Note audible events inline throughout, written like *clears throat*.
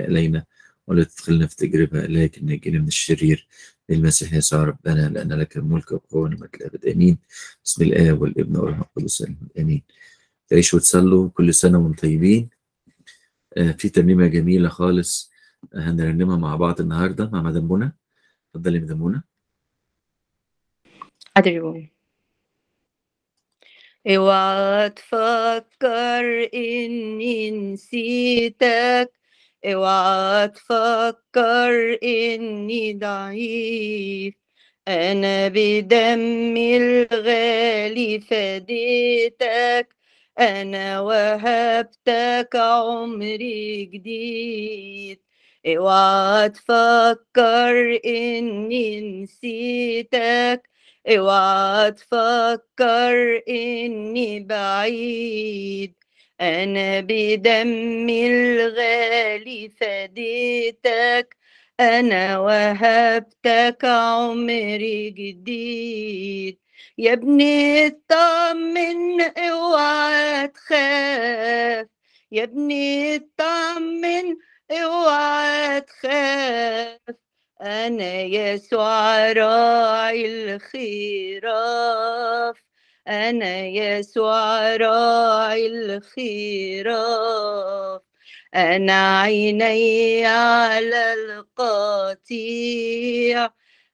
إلينا ولا تدخلنا في تجربة لكن نجينا من الشرير للمسيح يسوع ربنا لأن لك الملك والقوة والمجد الأبد آمين بسم الآب والابن والروح القدس آمين تعيشوا وتصلوا كل سنة وانتم طيبين آه في ترنيمة جميلة خالص آه، هنرنمها مع بعض النهاردة مع مدام منى اتفضلي مدام منى حاضر اوعى تفكر اني نسيتك اوعى تفكر اني ضعيف انا بدمي الغالي فديتك انا وهبتك عمري جديد اوعى تفكر اني نسيتك اوعى تفكر اني بعيد أنا بدم الغالي فديتك أنا وهبتك عمري جديد يا ابني اطمن اوعى تخاف يا ابني اطمن اوعى تخاف أنا يسوع راعي الخراف أنا يسوع راعي الخراف أنا عيني على القطيع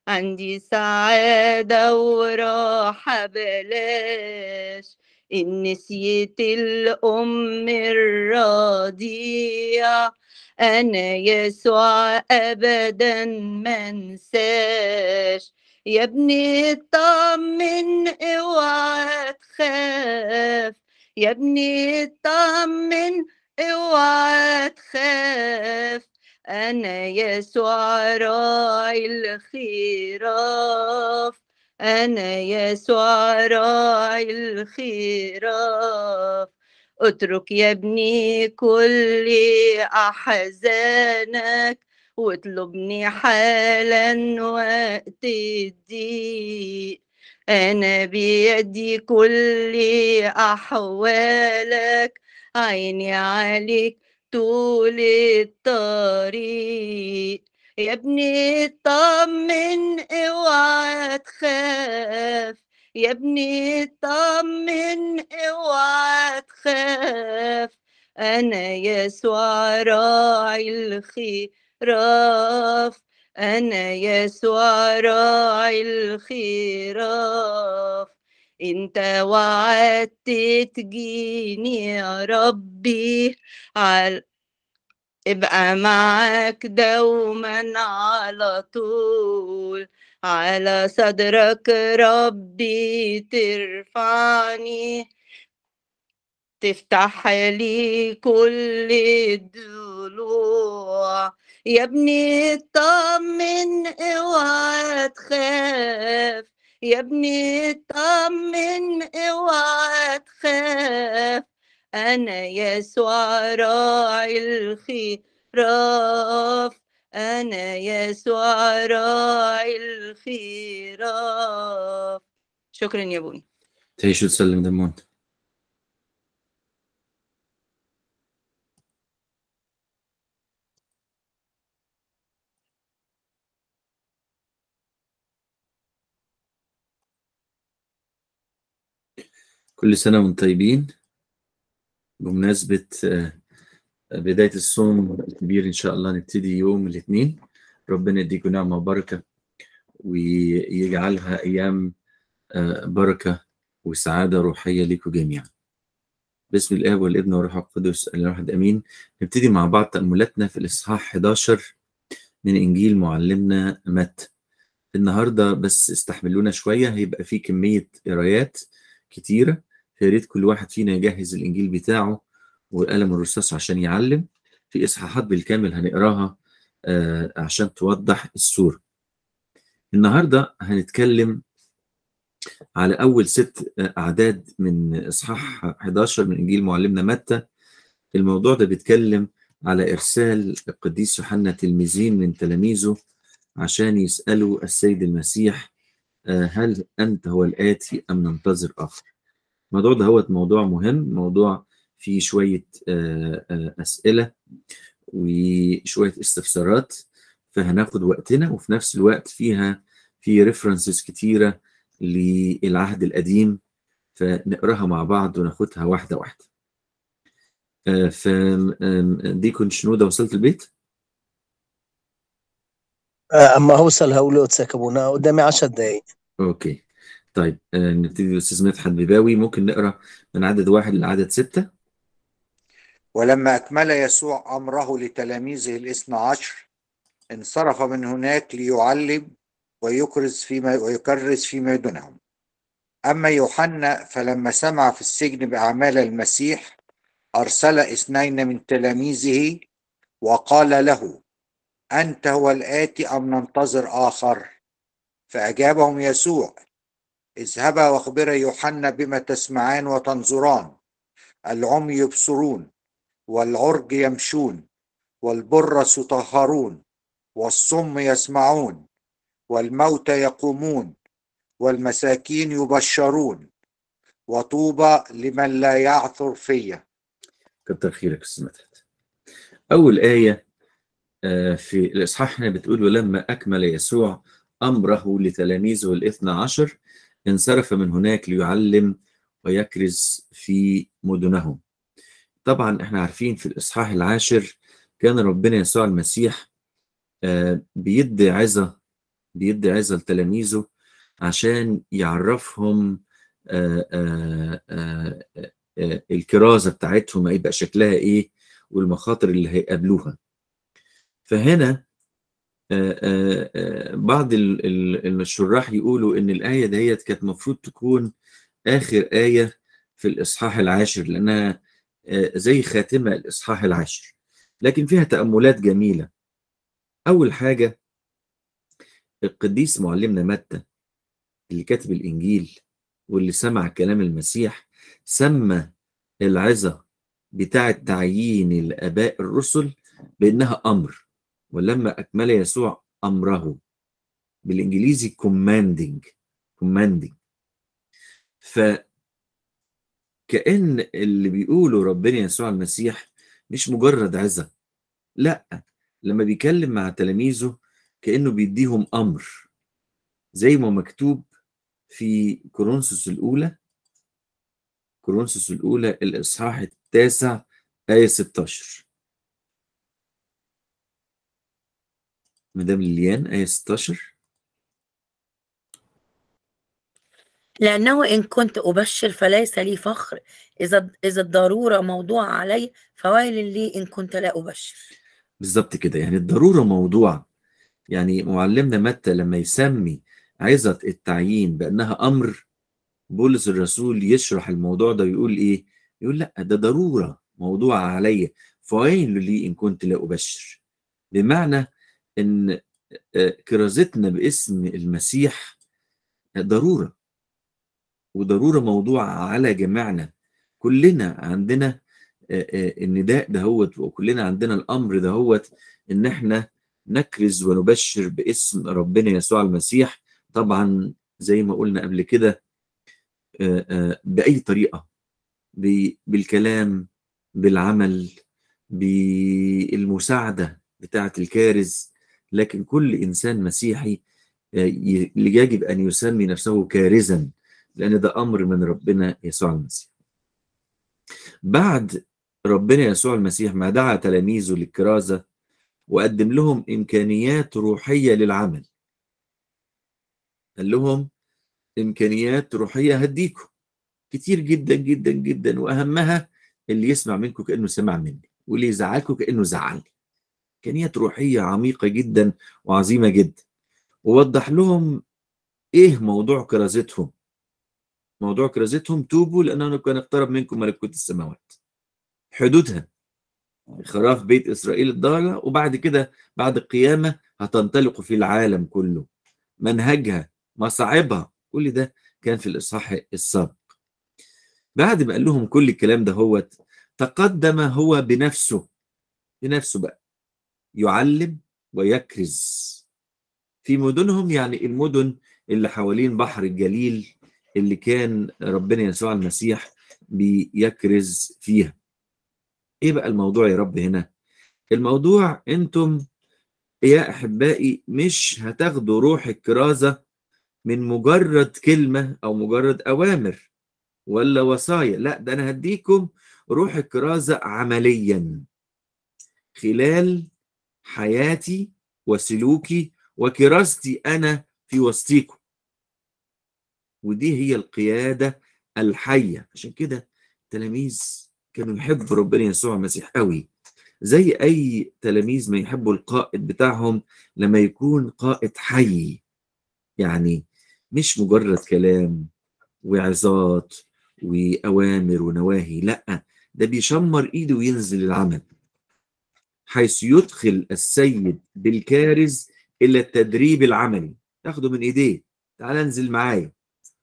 عندي سعادة وراحة بلاش إن نسيت الأم الرضيع أنا يسوع أبدا منساش يا ابني اطمن اوعى تخاف يا ابني اطمن اوعى تخاف انا يسوع راعي الخراف انا يسوع راعي الخراف اترك يا ابني كل احزانك واطلبني حالا وقت الضيق أنا بيدي كل أحوالك عيني عليك طول الطريق يا ابني اطمن اوعى تخاف يا ابني اطمن اوعى تخاف انا يسوع راعي الخراف أنا يسوع راعي الخراف انت وعدت تجيني يا ربي على ابقى معاك دوما على طول على صدرك ربي ترفعني تفتح لي كل الضلوع يا ابني اطمن اوعى تخاف يا ابني اطمن اوعى تخاف انا يسوع راعي الخراف انا يسوع راعي الخراف شكرا يا ابوي تعيش وتسلم دمونت كل سنة وانتم طيبين بمناسبة آه، بداية الصوم الكبير إن شاء الله نبتدي يوم الاثنين ربنا يديكم نعمة وبركة ويجعلها أيام آه، بركة وسعادة روحية لكم جميعا باسم الآب والابن والروح القدس الواحد أمين نبتدي مع بعض تأملاتنا في الإصحاح 11 من إنجيل معلمنا مات النهاردة بس استحملونا شوية هيبقى في كمية قرايات كتيرة يا ريت كل واحد فينا يجهز الانجيل بتاعه والقلم الرصاص عشان يعلم في اصحاحات بالكامل هنقراها آه عشان توضح الصوره النهارده هنتكلم على اول ست اعداد من اصحاح 11 من انجيل معلمنا متى الموضوع ده بيتكلم على ارسال القديس يوحنا تلميذين من تلاميذه عشان يسالوا السيد المسيح آه، هل انت هو الاتي ام ننتظر اخر الموضوع ده هو موضوع مهم موضوع فيه شوية آه، آه، أسئلة وشوية استفسارات فهناخد وقتنا وفي نفس الوقت فيها في ريفرنسز كتيرة للعهد القديم فنقراها مع بعض وناخدها واحدة واحدة آه، فدي كنت ده وصلت البيت؟ أما هوصل هقول تسكبونا قدامي 10 دقايق اوكي طيب آه، نبتدي الاستاذ مدحت بيباوي ممكن نقرا من عدد واحد لعدد ستة ولما أكمل يسوع أمره لتلاميذه الاثنى عشر انصرف من هناك ليعلم ويكرز فيما ويكرس فيما يدنهم أما يوحنا فلما سمع في السجن بأعمال المسيح أرسل اثنين من تلاميذه وقال له أنت هو الآتي أم ننتظر آخر فأجابهم يسوع اذهبا واخبرا يوحنا بما تسمعان وتنظران العمي يبصرون والعرج يمشون والبر يطهرون والصم يسمعون والموتى يقومون والمساكين يبشرون وطوبى لمن لا يعثر فيا كتر خيرك استاذ اول ايه آه، في الاصحاح هنا بتقول ولما اكمل يسوع امره لتلاميذه الاثنى عشر انصرف من هناك ليعلم ويكرز في مدنهم طبعا احنا عارفين في الإصحاح العاشر كان ربنا يسوع المسيح آه، بيدي عظة بيدي عظة لتلاميذه عشان يعرفهم آه، آه، الكرازة بتاعتهم هيبقى شكلها ايه والمخاطر اللي هيقابلوها فهنا آه، آه، آه، بعض الشراح يقولوا ان الايه ديت كانت المفروض تكون اخر ايه في الاصحاح العاشر لانها زي خاتمه الاصحاح العاشر لكن فيها تاملات جميله اول حاجه القديس معلمنا متى اللي كاتب الانجيل واللي سمع كلام المسيح سمى العظه بتاعه تعيين الاباء الرسل بانها امر ولما أكمل يسوع أمره بالإنجليزي commanding commanding ف كأن اللي بيقوله ربنا يسوع المسيح مش مجرد عزة لا لما بيكلم مع تلاميذه كأنه بيديهم أمر زي ما مكتوب في كورنثوس الأولى كورنثوس الأولى الإصحاح التاسع آية 16 مدام ليليان آية 16 لأنه إن كنت أبشر فليس لي فخر إذا إذا الضرورة موضوع علي فويل لي إن كنت لا أبشر بالظبط كده يعني الضرورة موضوع يعني معلمنا متى لما يسمي عظة التعيين بأنها أمر بولس الرسول يشرح الموضوع ده ويقول إيه؟ يقول لأ ده ضرورة موضوع عليا فويل لي إن كنت لا أبشر بمعنى ان آه، كرازتنا باسم المسيح ضروره وضروره موضوع على جميعنا كلنا عندنا آه، آه، النداء دهوت وكلنا عندنا الامر دهوت ان احنا نكرز ونبشر باسم ربنا يسوع المسيح طبعا زي ما قلنا قبل كده باي طريقه بالكلام بالعمل بالمساعده بتاعه الكارز لكن كل إنسان مسيحي آه، يجب أن يسمي نفسه كارزا لأن ده أمر من ربنا يسوع المسيح بعد ربنا يسوع المسيح ما دعا تلاميذه للكرازة وقدم لهم إمكانيات روحية للعمل قال لهم إمكانيات روحية هديكم كتير جدا جدا جدا وأهمها اللي يسمع منكم كأنه سمع مني واللي يزعلكم كأنه زعلني إمكانيات روحية عميقة جدا وعظيمة جدا ووضح لهم إيه موضوع كرازتهم موضوع كرازتهم توبوا لأنه كان اقترب منكم ملكوت السماوات حدودها يعني خراف بيت إسرائيل الدارة وبعد كده بعد القيامة هتنطلق في العالم كله منهجها مصاعبها كل ده كان في الإصحاح السابق بعد ما قال لهم كل الكلام ده هو تقدم هو بنفسه بنفسه بقى يعلم ويكرز في مدنهم يعني المدن اللي حوالين بحر الجليل اللي كان ربنا يسوع المسيح بيكرز فيها ايه بقى الموضوع يا رب هنا الموضوع انتم يا احبائي مش هتاخدوا روح الكرازه من مجرد كلمه او مجرد اوامر ولا وصايا لا ده انا هديكم روح الكرازه عمليا خلال حياتي وسلوكي وكراستي انا في وسطيكم ودي هي القياده الحيه عشان كده التلاميذ كانوا يحبوا ربنا يسوع المسيح قوي زي اي تلاميذ ما يحبوا القائد بتاعهم لما يكون قائد حي يعني مش مجرد كلام وعظات واوامر ونواهي لا ده بيشمر ايده وينزل العمل حيث يدخل السيد بالكارز إلى التدريب العملي تاخده من إيديه تعال انزل معايا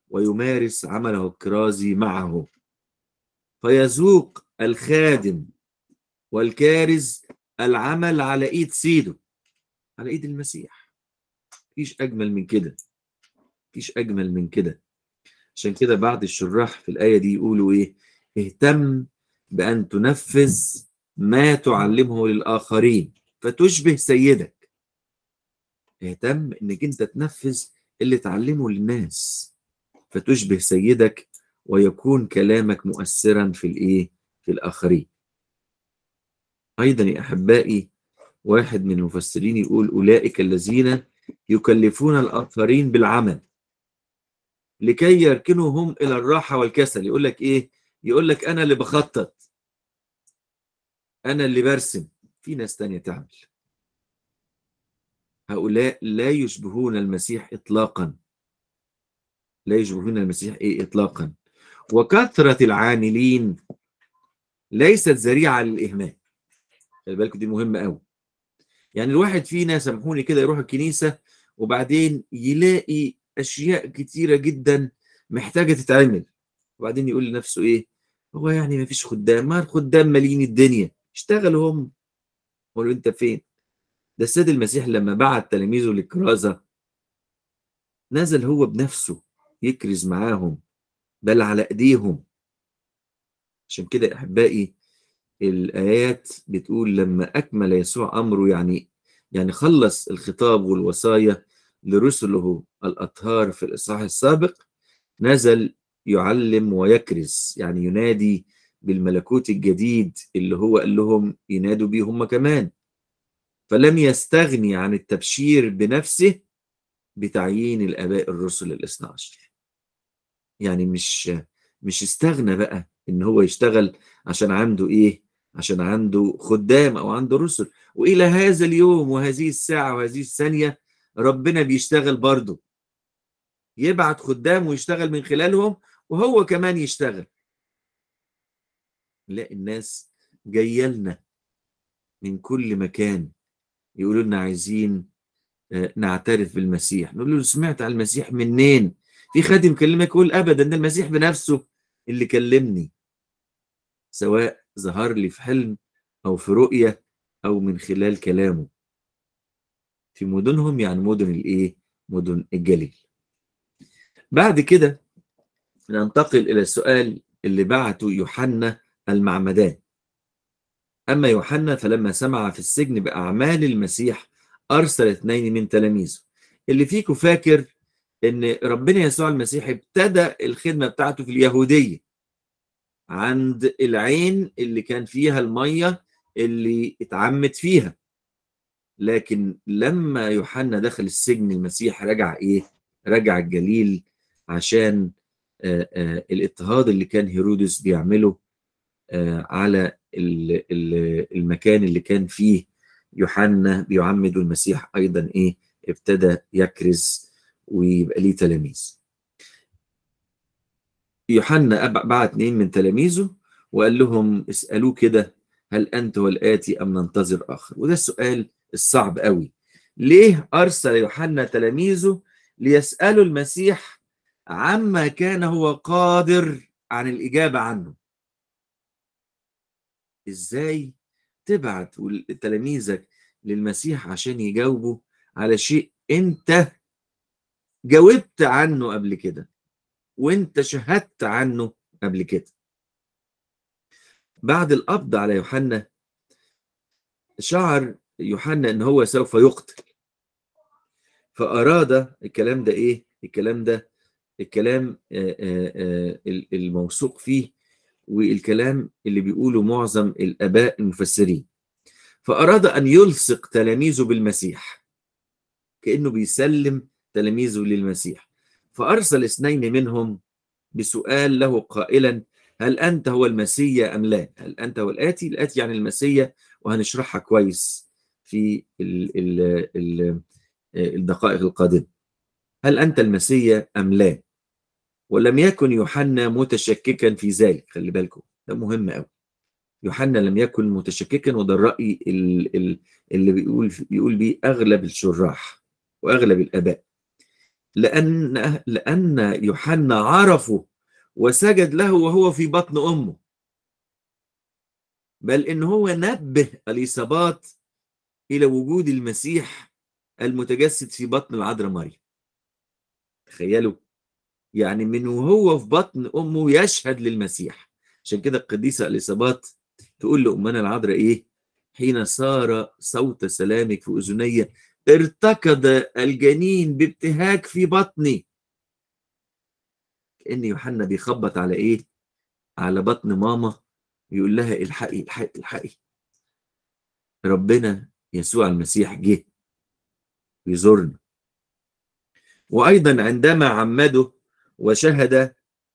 ويمارس عمله الكرازي معه فيذوق الخادم والكارز العمل على ايد سيده على ايد المسيح فيش اجمل من كده فيش اجمل من كده عشان كده بعض الشراح في الايه دي يقولوا ايه اهتم بان تنفذ ما تعلمه للآخرين فتشبه سيدك اهتم انك انت تنفذ اللي تعلمه للناس فتشبه سيدك ويكون كلامك مؤثرا في الايه في الاخرين ايضا يا احبائي واحد من المفسرين يقول اولئك الذين يكلفون الاخرين بالعمل لكي يركنهم الى الراحه والكسل يقول لك ايه يقول لك انا اللي بخطط انا اللي برسم في ناس تانية تعمل هؤلاء لا يشبهون المسيح اطلاقا لا يشبهون المسيح ايه اطلاقا وكثرة العاملين ليست ذريعة للإهمال خلي بالكوا دي مهمة قوي يعني الواحد فينا سامحوني كده يروح الكنيسة وبعدين يلاقي أشياء كتيرة جدا محتاجة تتعمل وبعدين يقول لنفسه إيه هو يعني ما فيش خدام ما الخدام مالين الدنيا اشتغلوا هم قولوا انت فين ده السيد المسيح لما بعت تلاميذه للكرازة نزل هو بنفسه يكرز معاهم بل على ايديهم عشان كده احبائي الايات بتقول لما اكمل يسوع امره يعني يعني خلص الخطاب والوصايا لرسله الاطهار في الاصحاح السابق نزل يعلم ويكرز يعني ينادي بالملكوت الجديد اللي هو قال لهم ينادوا بيه هم كمان فلم يستغني عن التبشير بنفسه بتعيين الاباء الرسل الاثنى عشر يعني مش مش استغنى بقى ان هو يشتغل عشان عنده ايه عشان عنده خدام او عنده رسل والى هذا اليوم وهذه الساعه وهذه الثانيه ربنا بيشتغل برضه يبعت خدام ويشتغل من خلالهم وهو كمان يشتغل نلاقي الناس جايه لنا من كل مكان يقولوا لنا عايزين آه، نعترف بالمسيح نقول له سمعت على المسيح منين في خادم كلمك يقول ابدا ده المسيح بنفسه اللي كلمني سواء ظهر لي في حلم او في رؤيه او من خلال كلامه في مدنهم يعني مدن الايه مدن الجليل بعد كده ننتقل الى السؤال اللي بعته يوحنا المعمدان أما يوحنا فلما سمع في السجن بأعمال المسيح أرسل اثنين من تلاميذه اللي فيكم فاكر إن ربنا يسوع المسيح ابتدى الخدمة بتاعته في اليهودية عند العين اللي كان فيها المية اللي اتعمت فيها لكن لما يوحنا دخل السجن المسيح رجع ايه؟ رجع الجليل عشان آآ آآ الاضطهاد اللي كان هيرودس بيعمله آه، على المكان اللي كان فيه يوحنا بيعمد المسيح ايضا ايه ابتدى يكرز ويبقى ليه تلاميذ يوحنا بعت اثنين من تلاميذه وقال لهم اسالوه كده هل انت والاتي ام ننتظر اخر وده السؤال الصعب قوي ليه ارسل يوحنا تلاميذه ليسالوا المسيح عما كان هو قادر عن الاجابه عنه ازاي تبعت تلاميذك للمسيح عشان يجاوبوا على شيء انت جاوبت عنه قبل كده وانت شهدت عنه قبل كده بعد القبض على يوحنا شعر يوحنا ان هو سوف يقتل فاراد الكلام ده ايه الكلام ده الكلام الموثوق فيه والكلام اللي بيقوله معظم الآباء المفسرين فأراد أن يلصق تلاميذه بالمسيح كأنه بيسلم تلاميذه للمسيح فأرسل اثنين منهم بسؤال له قائلا هل أنت هو المسيا أم لا هل أنت هو الآتي الآتي يعني المسيا وهنشرحها كويس في الدقائق القادمة هل أنت المسيا أم لا ولم يكن يوحنا متشككا في ذلك خلي بالكم ده مهم قوي يوحنا لم يكن متشككا وده الراي اللي بيقول بيقول بيه اغلب الشراح واغلب الاباء لان لان يوحنا عرفه وسجد له وهو في بطن امه بل ان هو نبه اليصابات الى وجود المسيح المتجسد في بطن العذراء مريم تخيلوا يعني من وهو في بطن امه يشهد للمسيح عشان كده القديسه اليصابات تقول لامنا العذراء ايه حين صار صوت سلامك في اذني ارتكض الجنين بابتهاج في بطني كان يوحنا بيخبط على ايه على بطن ماما يقول لها الحقي الحقي الحقي ربنا يسوع المسيح جه يزورنا وايضا عندما عمده وشهد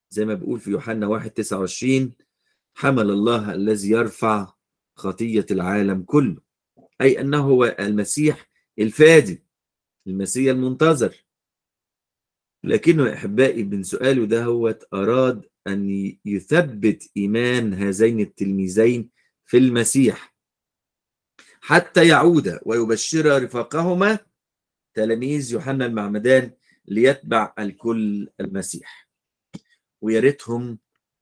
زي ما بيقول في يوحنا 1 29 حمل الله الذي يرفع خطية العالم كله أي أنه هو المسيح الفادي المسيح المنتظر لكنه يا أحبائي من سؤاله ده هو أراد أن يثبت إيمان هذين التلميذين في المسيح حتى يعود ويبشر رفاقهما تلاميذ يوحنا المعمدان ليتبع الكل المسيح ويا ريتهم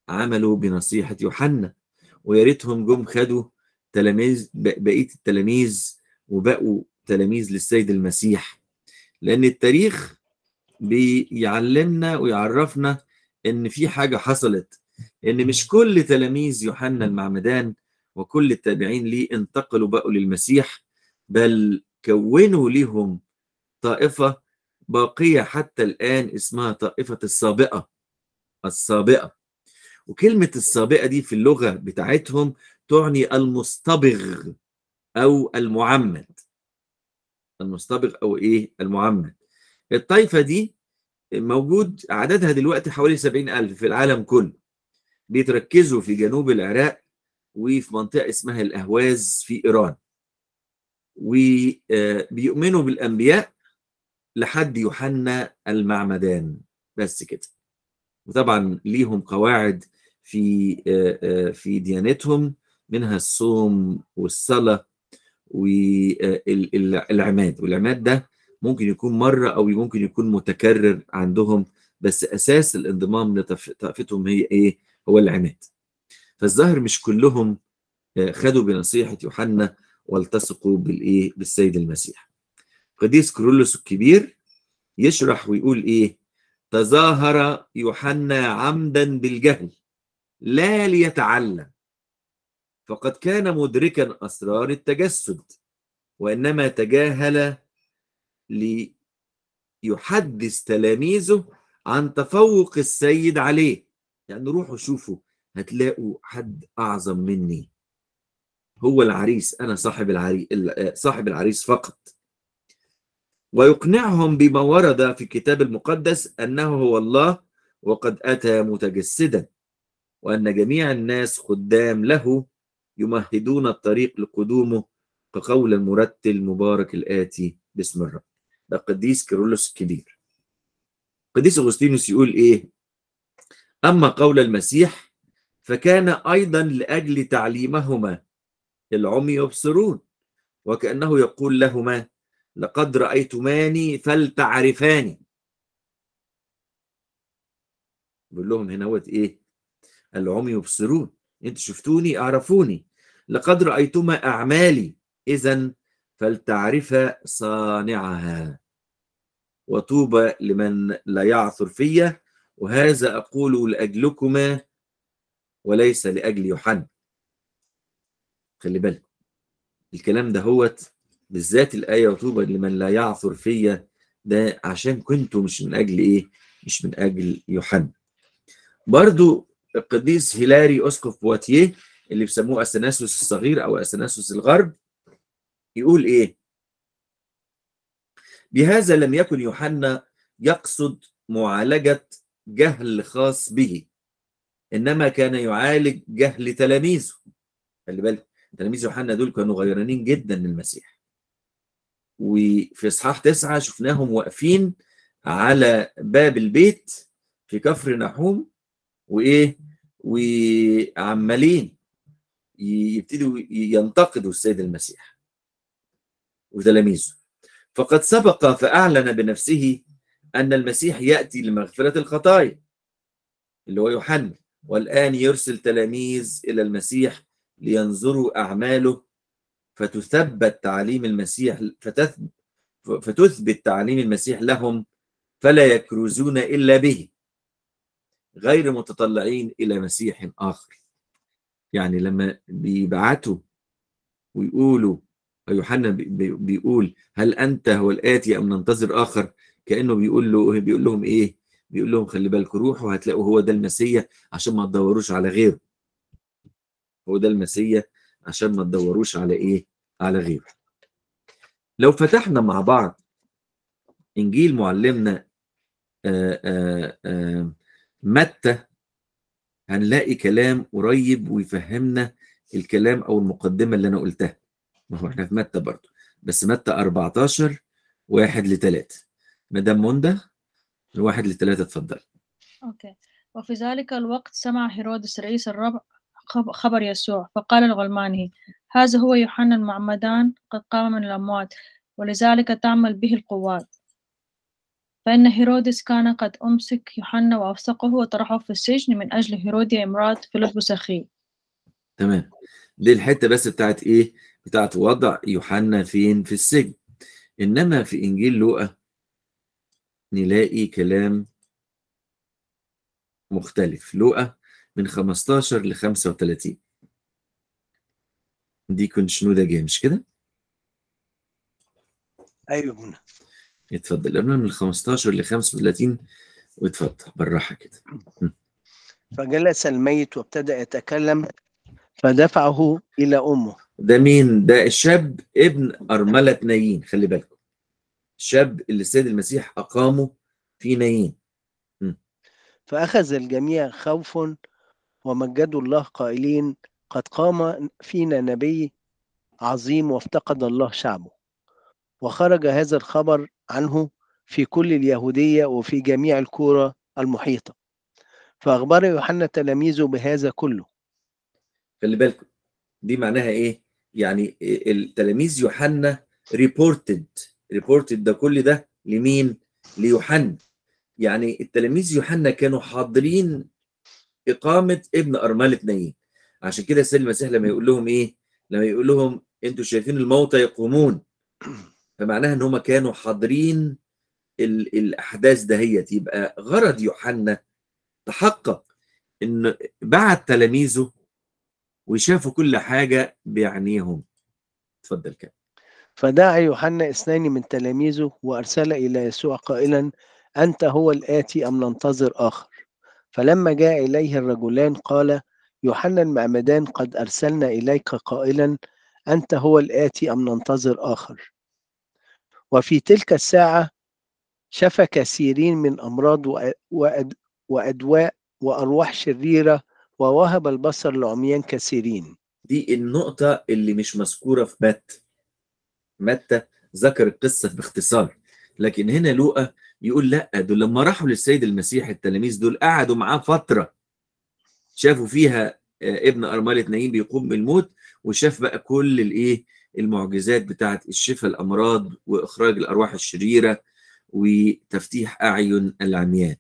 عملوا بنصيحة يوحنا ويا ريتهم جم خدوا تلاميذ بقية التلاميذ وبقوا تلاميذ للسيد المسيح لأن التاريخ بيعلمنا ويعرفنا إن في حاجة حصلت إن مش كل تلاميذ يوحنا المعمدان وكل التابعين ليه انتقلوا بقوا للمسيح بل كونوا ليهم طائفة باقية حتى الآن اسمها طائفة السابقة السابقة وكلمة السابقة دي في اللغة بتاعتهم تعني المصطبغ أو المعمد المصطبغ أو إيه المعمد الطائفة دي موجود عددها دلوقتي حوالي سبعين ألف في العالم كله بيتركزوا في جنوب العراق وفي منطقة اسمها الأهواز في إيران وبيؤمنوا بالأنبياء لحد يوحنا المعمدان بس كده وطبعا ليهم قواعد في آه، آه، في ديانتهم منها الصوم والصلاه والعماد والعماد ده ممكن يكون مره او ممكن يكون متكرر عندهم بس اساس الانضمام لطائفتهم هي ايه؟ هو العماد. فالظاهر مش كلهم آه، خدوا بنصيحه يوحنا والتصقوا بالايه؟ بالسيد المسيح. قديس كرولوس الكبير يشرح ويقول ايه تظاهر يوحنا عمدا بالجهل لا ليتعلم فقد كان مدركا اسرار التجسد وانما تجاهل ليحدث تلاميذه عن تفوق السيد عليه يعني روحوا شوفوا هتلاقوا حد اعظم مني هو العريس انا صاحب العريس صاحب العريس فقط ويقنعهم بما ورد في الكتاب المقدس أنه هو الله وقد أتى متجسدا وأن جميع الناس خدام له يمهدون الطريق لقدومه كقول المرتل المبارك الآتي باسم الرب ده قديس كيرلس الكبير قديس أغسطينوس يقول إيه أما قول المسيح فكان أيضا لأجل تعليمهما العمي يبصرون وكأنه يقول لهما لقد رأيتماني فلتعرفاني بيقول لهم هنا وات ايه العمي يبصرون انتوا شفتوني اعرفوني لقد رأيتما أعمالي إذا فلتعرف صانعها وطوبى لمن لا يعثر فيا وهذا أقول لأجلكما وليس لأجل يوحنا خلي بالك الكلام ده هوت بالذات الآية وطوبى لمن لا يعثر فيا ده عشان كنتوا مش من أجل إيه؟ مش من أجل يوحنا. برضو القديس هيلاري أسقف بواتيه اللي بيسموه أثناسوس الصغير أو أثناسوس الغرب يقول إيه؟ بهذا لم يكن يوحنا يقصد معالجة جهل خاص به إنما كان يعالج جهل تلاميذه خلي بالك تلاميذ يوحنا دول كانوا غيرانين جدا للمسيح وفي اصحاح تسعه شفناهم واقفين على باب البيت في كفر نحوم وايه وعمالين يبتدوا ينتقدوا السيد المسيح وتلاميذه فقد سبق فاعلن بنفسه ان المسيح ياتي لمغفره الخطايا اللي هو يوحنا والان يرسل تلاميذ الى المسيح لينظروا اعماله فتثبت تعاليم المسيح فتثبت تعاليم المسيح لهم فلا يكرزون الا به غير متطلعين الى مسيح اخر يعني لما بيبعتوا ويقولوا يوحنا بيقول هل انت هو الاتي ام ننتظر اخر كانه بيقول له بيقول لهم ايه بيقول لهم خلي بالكم روحوا هتلاقوا هو ده المسيح عشان ما تدوروش على غيره هو ده المسيح عشان ما تدوروش على ايه على غيره لو فتحنا مع بعض انجيل معلمنا آه، آه، آه، متى هنلاقي كلام قريب ويفهمنا الكلام او المقدمه اللي انا قلتها ما هو احنا في متى برضه بس متى 14 واحد لثلاثة مدام موندا الواحد لثلاثة اتفضل اوكي وفي ذلك الوقت سمع هيرودس رئيس الربع خبر يسوع فقال الغلمانه هذا هو يوحنا المعمدان قد قام من الأموات ولذلك تعمل به القوات فإن هيرودس كان قد أمسك يوحنا وأفسقه وطرحه في السجن من أجل هيروديا امرأة فيلبس أخيه تمام دي الحتة بس بتاعت إيه؟ بتاعت وضع يوحنا فين؟ في السجن إنما في إنجيل لوقا نلاقي كلام مختلف لوقا من 15 ل 35 دي ده جاية مش كده؟ ايوه هنا اتفضل قبل من 15 ل 35 واتفضل بالراحة كده فجلس الميت وابتدأ يتكلم فدفعه إلى أمه ده مين؟ ده الشاب ابن أرملة نايين خلي بالكم الشاب اللي السيد المسيح أقامه في نايين فأخذ الجميع خوف ومجدوا الله قائلين قد قام فينا نبي عظيم وافتقد الله شعبه وخرج هذا الخبر عنه في كل اليهودية وفي جميع الكورة المحيطة فأخبر يوحنا تلاميذه بهذا كله خلي بالكم دي معناها إيه؟ يعني التلاميذ يوحنا ريبورتد ريبورتد ده كل ده لمين؟ ليوحنا يعني التلاميذ يوحنا كانوا حاضرين اقامه ابن ارمله نايين عشان كده سيد المسيح لما يقول لهم ايه لما يقول لهم انتوا شايفين الموتى يقومون فمعناها ان هم كانوا حاضرين الاحداث دهيت يبقى غرض يوحنا تحقق ان بعت تلاميذه وشافوا كل حاجه بعينيهم اتفضل كده فدعا يوحنا اثنين من تلاميذه وارسل الى يسوع قائلا انت هو الاتي ام ننتظر اخر فلما جاء إليه الرجلان قال يوحنا المعمدان قد أرسلنا إليك قائلا أنت هو الآتي أم ننتظر آخر وفي تلك الساعة شفى كثيرين من أمراض وأدواء وأرواح شريرة ووهب البصر لعميان كثيرين دي النقطة اللي مش مذكورة في مات متى ذكر القصة باختصار لكن هنا لوقا يقول لا دول لما راحوا للسيد المسيح التلاميذ دول قعدوا معاه فتره شافوا فيها آه، ابن ارمله نايم بيقوم من الموت وشاف بقى كل الايه المعجزات بتاعه الشفاء الامراض واخراج الارواح الشريره وتفتيح اعين العميان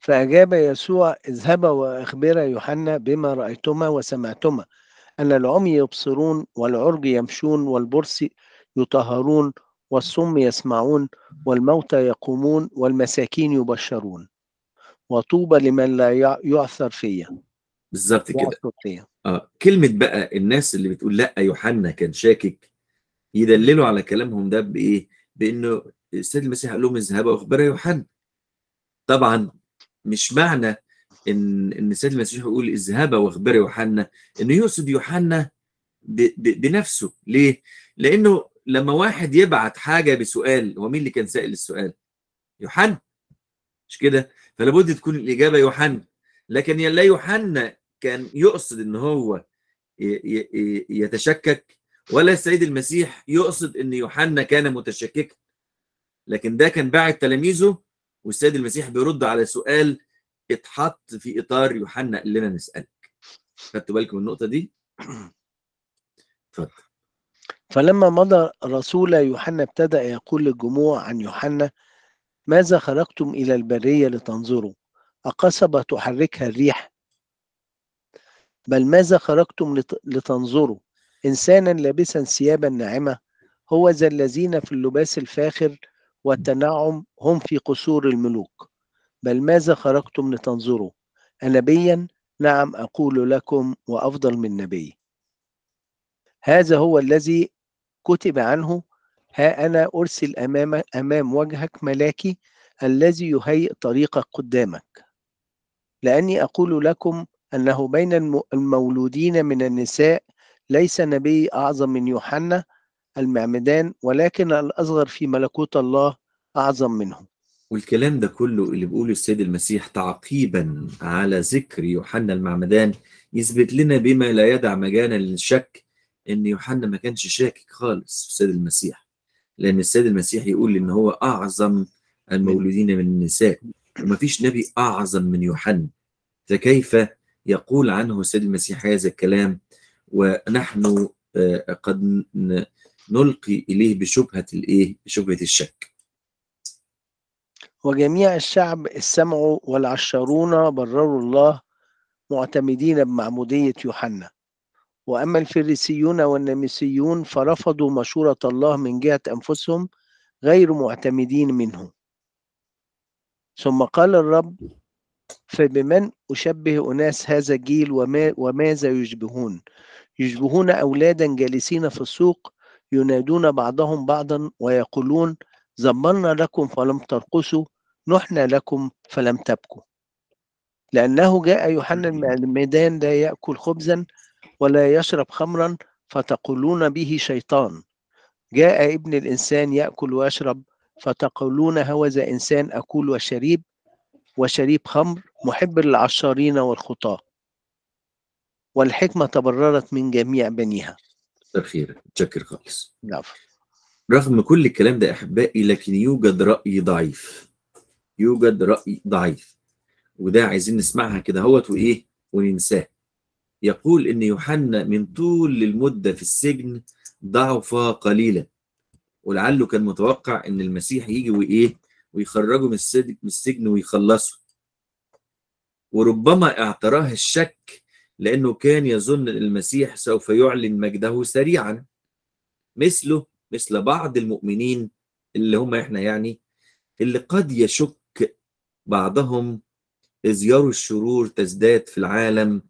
فأجاب يسوع اذهبا وأخبرا يوحنا بما رأيتما وسمعتما أن العمي يبصرون والعرج يمشون والبرص يطهرون والصم يسمعون والموتى يقومون والمساكين يبشرون وطوبى لمن لا يعثر فيا بالظبط كده اه كلمه بقى الناس اللي بتقول لا يوحنا كان شاكك يدللوا على كلامهم ده بايه بانه السيد المسيح قال لهم اذهبا واخبر يوحنا طبعا مش معنى ان ان السيد المسيح يقول اذهبا واخبر يوحنا انه يقصد يوحنا بنفسه ليه لانه لما واحد يبعت حاجه بسؤال هو مين اللي كان سائل السؤال؟ يوحنا مش كده؟ فلا بد تكون الاجابه يوحنا لكن لا يوحنا كان يقصد ان هو يتشكك ولا السيد المسيح يقصد ان يوحنا كان متشككا لكن ده كان باعت تلاميذه والسيد المسيح بيرد على سؤال اتحط في اطار يوحنا قال لنا نسالك خدتوا بالكم من النقطه دي؟ *clears throat* اتفضل فلما مضى رسول يوحنا ابتدأ يقول للجموع عن يوحنا ماذا خرجتم إلى البرية لتنظروا أقصبة تحركها الريح بل ماذا خرجتم لتنظروا إنسانا لابسا ثيابا ناعمة هو ذا الذين في اللباس الفاخر والتنعم هم في قصور الملوك بل ماذا خرجتم لتنظروا أنبيا نعم أقول لكم وأفضل من نبي هذا هو الذي كتب عنه ها أنا أرسل أمام, أمام وجهك ملاكي الذي يهيئ طريقك قدامك لأني أقول لكم أنه بين المولودين من النساء ليس نبي أعظم من يوحنا المعمدان ولكن الأصغر في ملكوت الله أعظم منه والكلام ده كله اللي بيقوله السيد المسيح تعقيبا على ذكر يوحنا المعمدان يثبت لنا بما لا يدع مجالا للشك ان يوحنا ما كانش شاكك خالص في السيد المسيح لان السيد المسيح يقول ان هو اعظم المولودين من النساء وما فيش نبي اعظم من يوحنا فكيف يقول عنه السيد المسيح هذا الكلام ونحن آه، قد نلقي اليه بشبهه الايه بشبهه الشك وجميع الشعب استمعوا والعشرون برروا الله معتمدين بمعمودية يوحنا وأما الفريسيون والنمسيون فرفضوا مشورة الله من جهة أنفسهم غير معتمدين منه ثم قال الرب فبمن أشبه أناس هذا الجيل وما وماذا يشبهون يشبهون أولادا جالسين في السوق ينادون بعضهم بعضا ويقولون زمرنا لكم فلم ترقصوا نحنا لكم فلم تبكوا لأنه جاء يوحنا الميدان لا يأكل خبزا ولا يشرب خمرا فتقولون به شيطان جاء ابن الإنسان يأكل ويشرب فتقولون هوذا إنسان أكل وشريب وشريب خمر محب للعشارين والخطاة والحكمة تبررت من جميع بنيها كتر خير متشكر خالص نعم رغم كل الكلام ده أحبائي لكن يوجد رأي ضعيف يوجد رأي ضعيف وده عايزين نسمعها كده اهوت وإيه وننساه يقول ان يوحنا من طول المده في السجن ضعف قليلا ولعله كان متوقع ان المسيح يجي وايه ويخرجه من السجن من السجن ويخلصه وربما اعتراه الشك لانه كان يظن المسيح سوف يعلن مجده سريعا مثله مثل بعض المؤمنين اللي هم احنا يعني اللي قد يشك بعضهم اذ يروا الشرور تزداد في العالم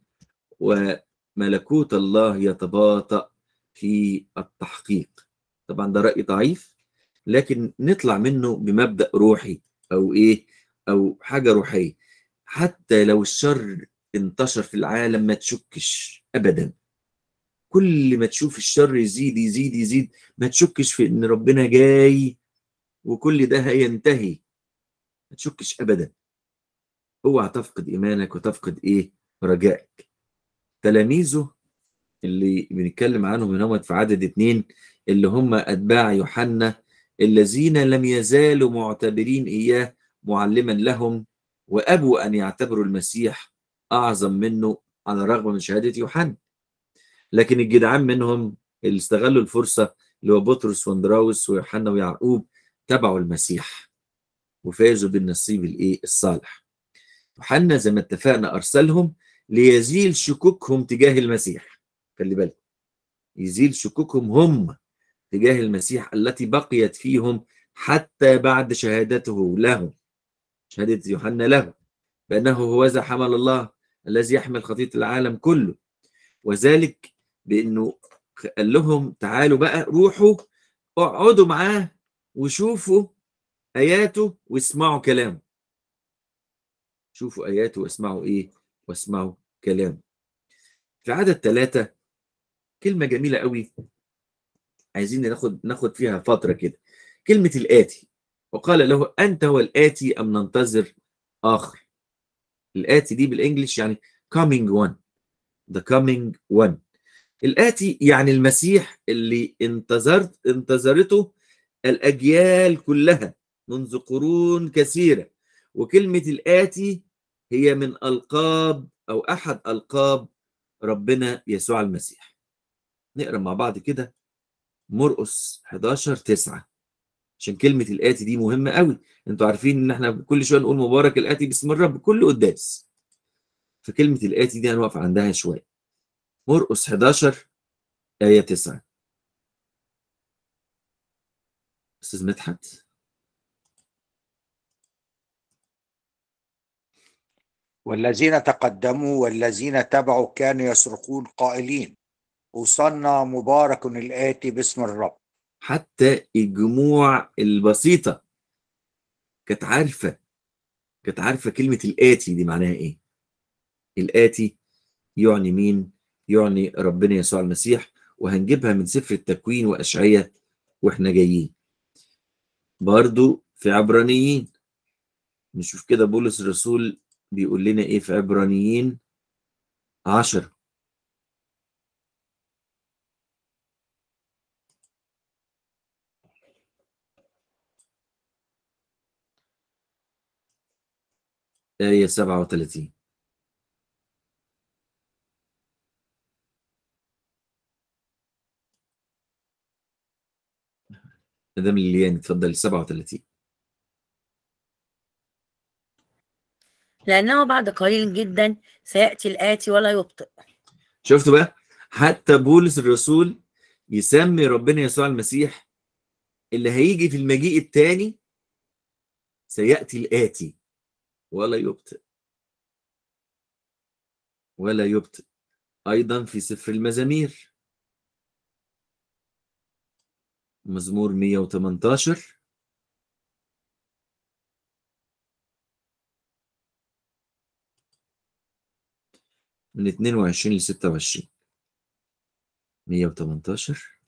وملكوت الله يتباطأ في التحقيق طبعا ده رأي ضعيف لكن نطلع منه بمبدأ روحي أو إيه أو حاجة روحية حتى لو الشر انتشر في العالم ما تشكش أبدا كل ما تشوف الشر يزيد يزيد يزيد ما تشكش في إن ربنا جاي وكل ده هينتهي ما تشكش أبدا اوعى تفقد إيمانك وتفقد إيه رجائك تلاميذه اللي بنتكلم عنهم من في عدد اثنين اللي هم أتباع يوحنا الذين لم يزالوا معتبرين إياه معلما لهم وأبوا أن يعتبروا المسيح أعظم منه على الرغم من شهادة يوحنا لكن الجدعان منهم اللي استغلوا الفرصة اللي هو بطرس واندراوس ويوحنا ويعقوب تبعوا المسيح وفازوا بالنصيب الايه الصالح يوحنا زي ما اتفقنا ارسلهم ليزيل شكوكهم تجاه المسيح خلي بالك يزيل شكوكهم هم تجاه المسيح التي بقيت فيهم حتى بعد شهادته له شهادة يوحنا له بأنه هو ذا حمل الله الذي يحمل خطية العالم كله وذلك بأنه قال لهم تعالوا بقى روحوا اقعدوا معاه وشوفوا آياته واسمعوا كلامه شوفوا آياته واسمعوا إيه واسمعوا كلامه عدد الثلاثة كلمة جميلة قوي عايزين ناخد ناخد فيها فترة كده كلمة الآتي وقال له أنت هو الآتي أم ننتظر آخر الآتي دي بالإنجلش يعني coming one the coming one الآتي يعني المسيح اللي انتظرت انتظرته الأجيال كلها منذ قرون كثيرة وكلمة الآتي هي من ألقاب أو أحد ألقاب ربنا يسوع المسيح نقرا مع بعض كده مرقس 11 9 عشان كلمة الآتي دي مهمة قوي انتوا عارفين ان احنا كل شوية نقول مبارك الآتي باسم الرب كل قداس فكلمة الآتي دي هنوقف عندها شوية مرقس 11 آية 9 أستاذ مدحت والذين تقدموا والذين تبعوا كانوا يصرخون قائلين وصلنا مبارك الآتي باسم الرب حتى الجموع البسيطة كانت عارفة كانت عارفة كلمة الآتي دي معناها إيه الآتي يعني مين يعني ربنا يسوع المسيح وهنجيبها من سفر التكوين وأشعية وإحنا جايين برضو في عبرانيين نشوف كده بولس الرسول بيقول لنا ايه في عبرانيين عشر آية 37 مدام ليليان اتفضل 37 لأنه بعد قليل جدا سيأتي الآتي ولا يبطئ شفتوا بقى حتى بولس الرسول يسمي ربنا يسوع المسيح اللي هيجي في المجيء الثاني سيأتي الآتي ولا يبطئ ولا يبطئ أيضا في سفر المزامير مزمور 118 من 22 ل 26 118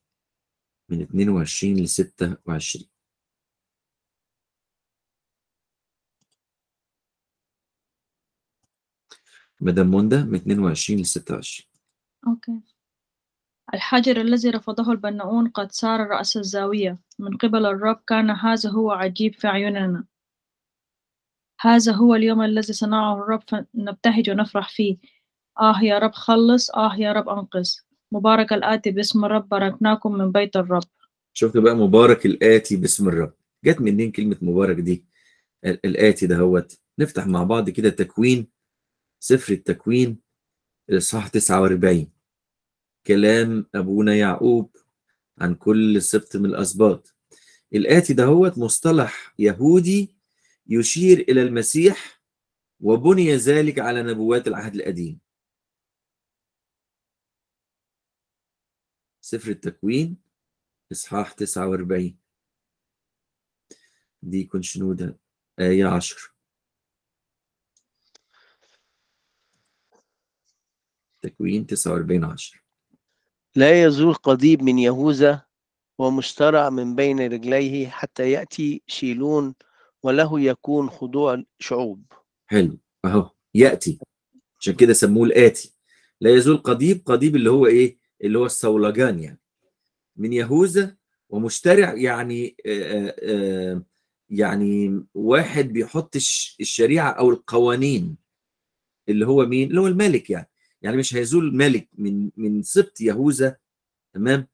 من 22 ل 26 مدام موندا من 22 ل 26 اوكي الحجر الذي رفضه البناؤون قد صار رأس الزاوية من قبل الرب كان هذا هو عجيب في عيوننا هذا هو اليوم الذي صنعه الرب فنبتهج ونفرح فيه آه يا رب خلص آه يا رب أنقذ مبارك الآتي باسم الرب باركناكم من بيت الرب شوف بقى مبارك الآتي باسم الرب جت منين كلمة مبارك دي الآتي دهوت نفتح مع بعض كده تكوين سفر التكوين الإصحاح 49 كلام أبونا يعقوب عن كل سبط من الأسباط الآتي دهوت مصطلح يهودي يشير إلى المسيح وبني ذلك على نبوات العهد القديم سفر التكوين إصحاح 49 دي شنودة آية 10 تكوين 49 10 لا يزول قضيب من يهوذا ومشترع من بين رجليه حتى يأتي شيلون وله يكون خضوع شعوب حلو أهو يأتي عشان كده سموه الآتي لا يزول قضيب قضيب اللي هو إيه اللي هو الصولجان يعني من يهوذا ومشترع يعني آه، آه، آه، يعني واحد بيحط الشريعه او القوانين اللي هو مين؟ اللي هو الملك يعني يعني مش هيزول ملك من من سبط يهوذا تمام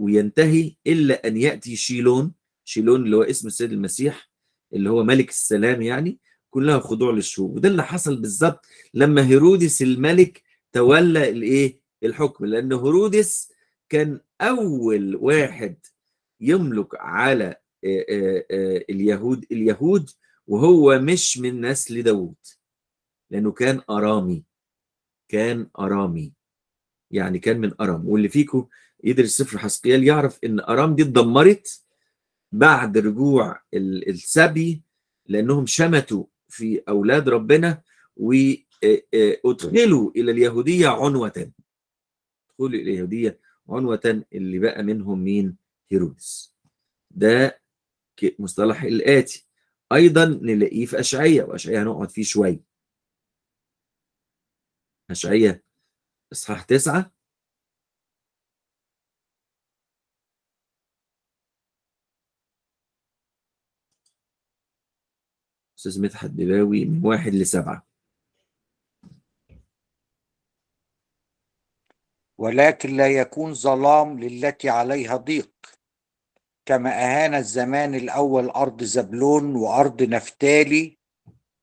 وينتهي الا ان ياتي شيلون شيلون اللي هو اسم السيد المسيح اللي هو ملك السلام يعني كلها خضوع للشعوب وده اللي حصل بالظبط لما هيرودس الملك تولى الايه الحكم لأن هرودس كان أول واحد يملك على آه، آه، آه، اليهود اليهود وهو مش من نسل داوود لأنه كان أرامي كان أرامي يعني كان من أرام واللي فيكم يدرس سفر حسقيال يعرف إن أرام دي اتدمرت بعد رجوع السبي لأنهم شمتوا في أولاد ربنا وأدخلوا إلى اليهودية عنوة كل اليهوديه عنوه اللي بقى منهم مين هيرودس ده مصطلح الاتي ايضا نلاقيه في اشعياء واشعياء هنقعد فيه شويه اشعياء اصحاح تسعه استاذ مدحت بلاوي من واحد لسبعه ولكن لا يكون ظلام للتي عليها ضيق كما أهان الزمان الأول أرض زبلون وأرض نفتالي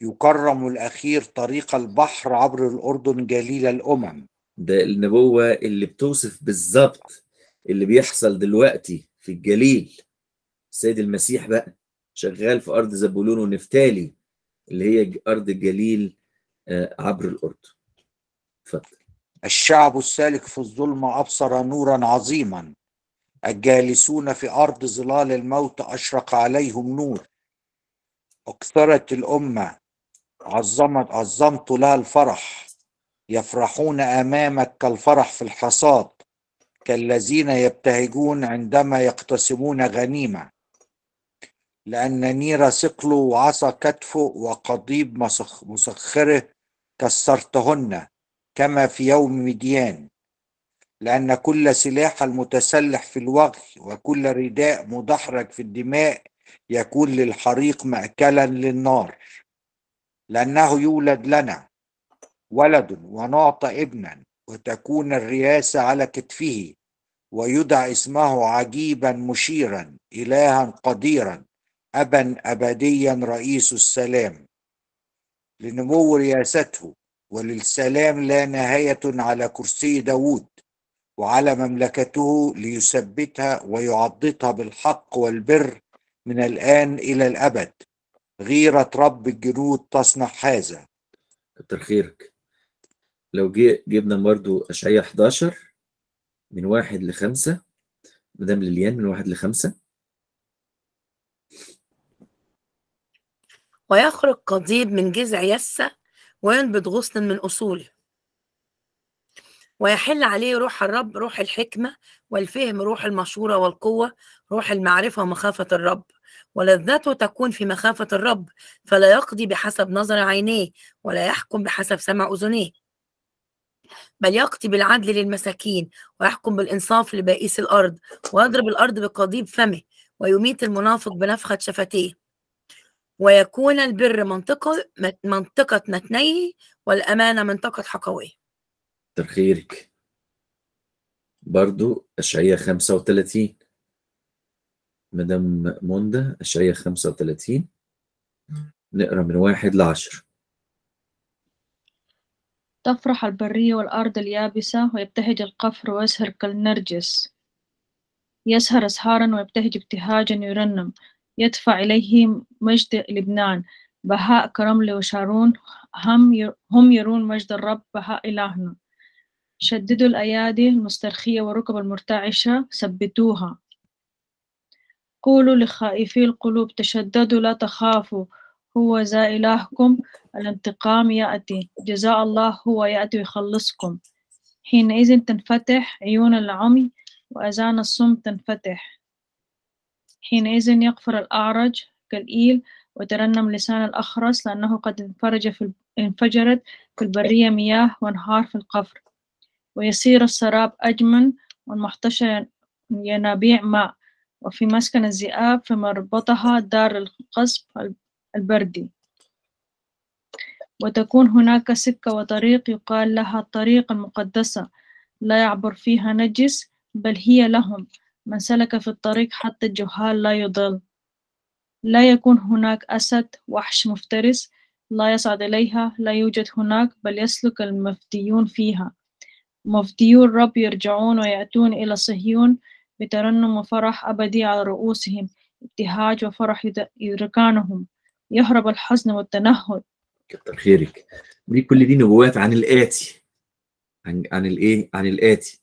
يكرم الأخير طريق البحر عبر الأردن جليل الأمم ده النبوة اللي بتوصف بالظبط اللي بيحصل دلوقتي في الجليل السيد المسيح بقى شغال في أرض زبولون ونفتالي اللي هي أرض الجليل آه، عبر الأردن اتفضل الشعب السالك في الظلمة أبصر نورا عظيما الجالسون في أرض ظلال الموت أشرق عليهم نور أكثرت الأمة عظمت عظمت لها الفرح يفرحون أمامك كالفرح في الحصاد كالذين يبتهجون عندما يقتسمون غنيمة لأن نير ثقله وعصا كتفه وقضيب مسخره كسرتهن كما في يوم مديان لأن كل سلاح المتسلح في الوغي وكل رداء مدحرج في الدماء يكون للحريق مأكلا للنار لأنه يولد لنا ولد ونعطى ابنا وتكون الرياسة على كتفه ويدعى اسمه عجيبا مشيرا إلها قديرا أبا أبديا رئيس السلام لنمو رياسته وللسلام لا نهاية على كرسي داود وعلى مملكته ليثبتها ويعضدها بالحق والبر من الآن إلى الأبد غيرة رب الجنود تصنع هذا كتر خيرك لو جي جبنا برضو أشعية 11 من واحد لخمسة مدام لليان من واحد لخمسة ويخرج قضيب من جذع يسة وينبت غصن من أصوله ويحل عليه روح الرب روح الحكمة والفهم روح المشورة والقوة روح المعرفة ومخافة الرب ولذته تكون في مخافة الرب فلا يقضي بحسب نظر عينيه ولا يحكم بحسب سمع أذنيه بل يقضي بالعدل للمساكين ويحكم بالإنصاف لبائس الأرض ويضرب الأرض بقضيب فمه ويميت المنافق بنفخة شفتيه ويكون البر منطقة منطقة متنيه والأمانة منطقة حقويه تخيرك برضو أشعية 35 مدام موندا أشعية 35 نقرأ من واحد لعشر تفرح البرية والأرض اليابسة ويبتهج القفر ويسهر كالنرجس يسهر أسهارا ويبتهج ابتهاجا يرنم يدفع إليه مجد لبنان بهاء كرمل وشارون هم هم يرون مجد الرب بهاء إلهنا شددوا الأيادي المسترخية والركب المرتعشة ثبتوها قولوا لخائفي القلوب تشددوا لا تخافوا هو ذا إلهكم الانتقام يأتي جزاء الله هو يأتي ويخلصكم حينئذ تنفتح عيون العمي وأذان الصم تنفتح حينئذ يقفر الأعرج كالإيل وترنم لسان الأخرس لأنه قد انفرج في انفجرت في البرية مياه وانهار في القفر ويصير السراب أجمن والمحتشى ينابيع ماء وفي مسكن الذئاب في مربطها دار القصب البردي وتكون هناك سكة وطريق يقال لها الطريق المقدسة لا يعبر فيها نجس بل هي لهم من سلك في الطريق حتى الجهال لا يضل لا يكون هناك أسد وحش مفترس لا يصعد إليها لا يوجد هناك بل يسلك المفديون فيها مفديو الرب يرجعون ويأتون إلى صهيون بترنم وفرح أبدي على رؤوسهم ابتهاج وفرح يركانهم يهرب الحزن والتنهد كتر خيرك دي كل دي نبوات عن الآتي عن عن الإيه عن الآتي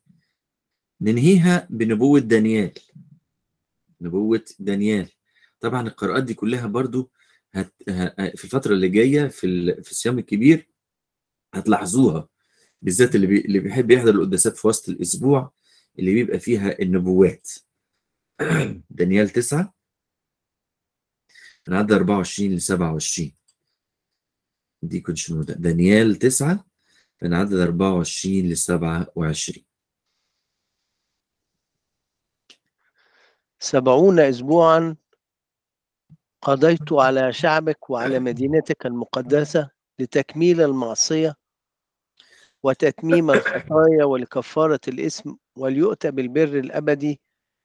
ننهيها بنبوة دانيال نبوة دانيال طبعا القراءات دي كلها برضو هت... آه، في الفترة اللي جاية في ال... في الصيام الكبير هتلاحظوها بالذات اللي بي... اللي بيحب يحضر القداسات في وسط الأسبوع اللي بيبقى فيها النبوات *clears throat* دانيال 9 من عدد 24 ل 27 دي كنت شنو ده دانيال 9 من عدد 24 ل 27 سبعون أسبوعا قضيت على شعبك وعلى مدينتك المقدسة لتكميل المعصية وتتميم الخطايا ولكفارة الإثم وليؤتى بالبر الأبدي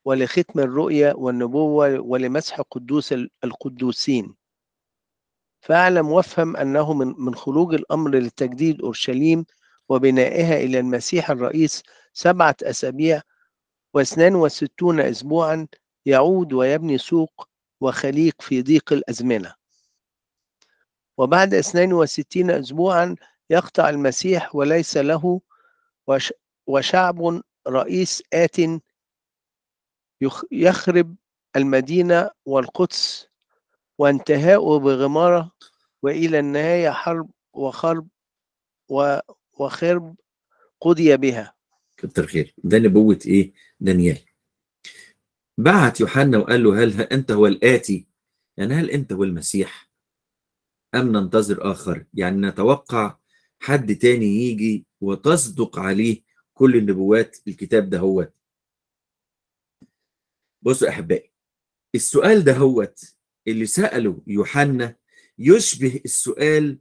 ولختم الرؤيا والنبوة ولمسح قدوس القدوسين فاعلم وافهم أنه من خروج الأمر لتجديد أورشليم وبنائها إلى المسيح الرئيس سبعة أسابيع و62 أسبوعا يعود ويبني سوق وخليق في ضيق الأزمنة وبعد 62 أسبوعا يقطع المسيح وليس له وشعب رئيس آت يخرب المدينة والقدس وانتهاء بغمارة وإلى النهاية حرب وخرب وخرب قضي بها كتر خير ده نبوة إيه دانيال بعت يوحنا وقال له هل أنت هو الآتي يعني هل أنت هو المسيح أم ننتظر آخر يعني نتوقع حد تاني يجي وتصدق عليه كل النبوات الكتاب ده هو بصوا أحبائي السؤال ده هوت اللي سأله يوحنا يشبه السؤال